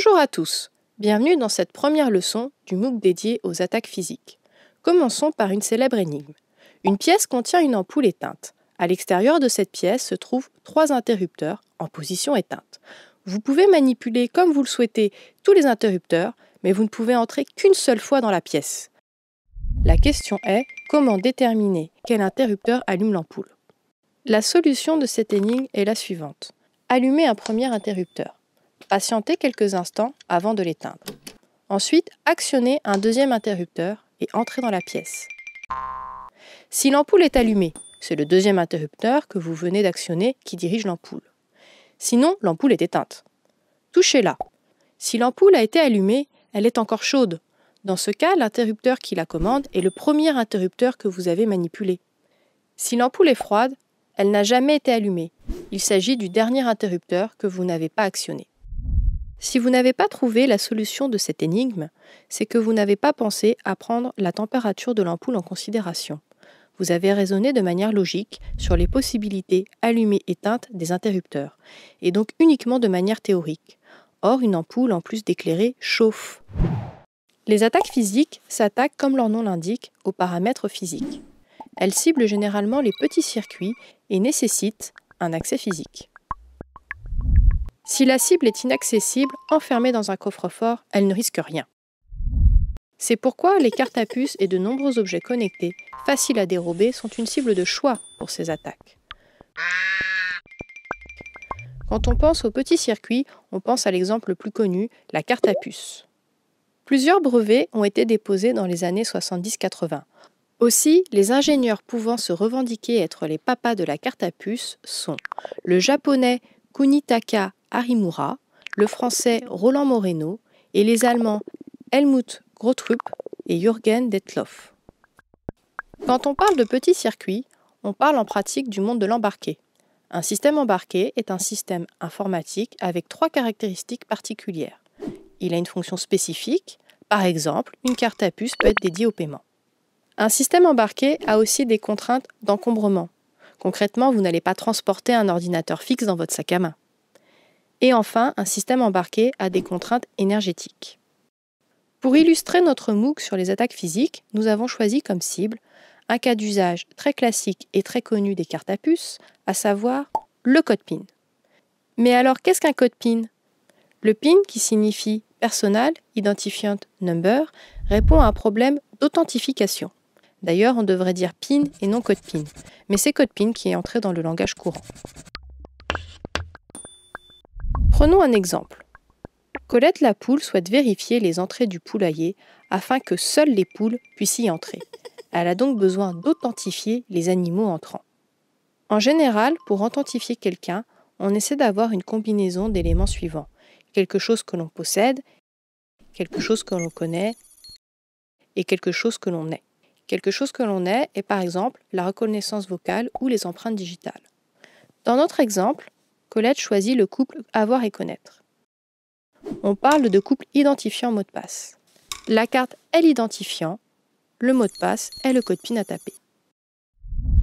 Bonjour à tous, bienvenue dans cette première leçon du MOOC dédié aux attaques physiques. Commençons par une célèbre énigme. Une pièce contient une ampoule éteinte. À l'extérieur de cette pièce se trouvent trois interrupteurs en position éteinte. Vous pouvez manipuler comme vous le souhaitez tous les interrupteurs, mais vous ne pouvez entrer qu'une seule fois dans la pièce. La question est comment déterminer quel interrupteur allume l'ampoule La solution de cette énigme est la suivante. Allumez un premier interrupteur patientez quelques instants avant de l'éteindre. Ensuite, actionnez un deuxième interrupteur et entrez dans la pièce. Si l'ampoule est allumée, c'est le deuxième interrupteur que vous venez d'actionner qui dirige l'ampoule. Sinon, l'ampoule est éteinte. Touchez-la. Si l'ampoule a été allumée, elle est encore chaude. Dans ce cas, l'interrupteur qui la commande est le premier interrupteur que vous avez manipulé. Si l'ampoule est froide, elle n'a jamais été allumée. Il s'agit du dernier interrupteur que vous n'avez pas actionné. Si vous n'avez pas trouvé la solution de cette énigme, c'est que vous n'avez pas pensé à prendre la température de l'ampoule en considération. Vous avez raisonné de manière logique sur les possibilités allumées teintes des interrupteurs, et donc uniquement de manière théorique. Or, une ampoule, en plus d'éclairer, chauffe. Les attaques physiques s'attaquent, comme leur nom l'indique, aux paramètres physiques. Elles ciblent généralement les petits circuits et nécessitent un accès physique. Si la cible est inaccessible, enfermée dans un coffre-fort, elle ne risque rien. C'est pourquoi les cartes à puce et de nombreux objets connectés, faciles à dérober, sont une cible de choix pour ces attaques. Quand on pense aux petits circuits, on pense à l'exemple le plus connu, la carte à puce. Plusieurs brevets ont été déposés dans les années 70-80. Aussi, les ingénieurs pouvant se revendiquer être les papas de la carte à puce sont le japonais Kunitaka Harimura, le français Roland Moreno et les Allemands Helmut Grotrup et Jürgen Detloff. Quand on parle de petits circuits, on parle en pratique du monde de l'embarqué. Un système embarqué est un système informatique avec trois caractéristiques particulières. Il a une fonction spécifique, par exemple, une carte à puce peut être dédiée au paiement. Un système embarqué a aussi des contraintes d'encombrement. Concrètement, vous n'allez pas transporter un ordinateur fixe dans votre sac à main. Et enfin, un système embarqué à des contraintes énergétiques. Pour illustrer notre MOOC sur les attaques physiques, nous avons choisi comme cible un cas d'usage très classique et très connu des cartes à puce, à savoir le code PIN. Mais alors, qu'est-ce qu'un code PIN Le PIN, qui signifie Personal Identifiant Number, répond à un problème d'authentification. D'ailleurs, on devrait dire PIN et non code PIN, mais c'est code PIN qui est entré dans le langage courant. Prenons un exemple. Colette la poule souhaite vérifier les entrées du poulailler afin que seules les poules puissent y entrer. Elle a donc besoin d'authentifier les animaux entrants. En général, pour authentifier quelqu'un, on essaie d'avoir une combinaison d'éléments suivants. Quelque chose que l'on possède, quelque chose que l'on connaît et quelque chose que l'on est. Quelque chose que l'on est est par exemple la reconnaissance vocale ou les empreintes digitales. Dans notre exemple, Colette choisit le couple Avoir et connaître. On parle de couple identifiant mot de passe. La carte est l'identifiant, le mot de passe est le code PIN à taper.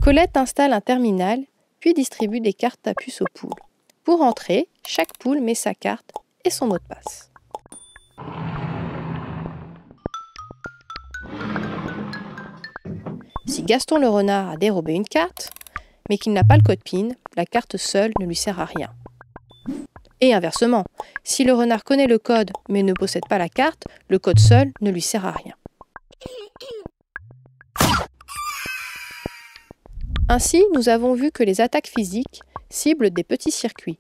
Colette installe un terminal, puis distribue des cartes à puce aux poules. Pour entrer, chaque poule met sa carte et son mot de passe. Si Gaston le renard a dérobé une carte, mais qu'il n'a pas le code PIN, la carte seule ne lui sert à rien. Et inversement, si le renard connaît le code mais ne possède pas la carte, le code seul ne lui sert à rien. Ainsi, nous avons vu que les attaques physiques ciblent des petits circuits.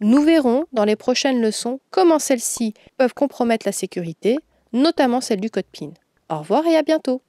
Nous verrons dans les prochaines leçons comment celles-ci peuvent compromettre la sécurité, notamment celle du code PIN. Au revoir et à bientôt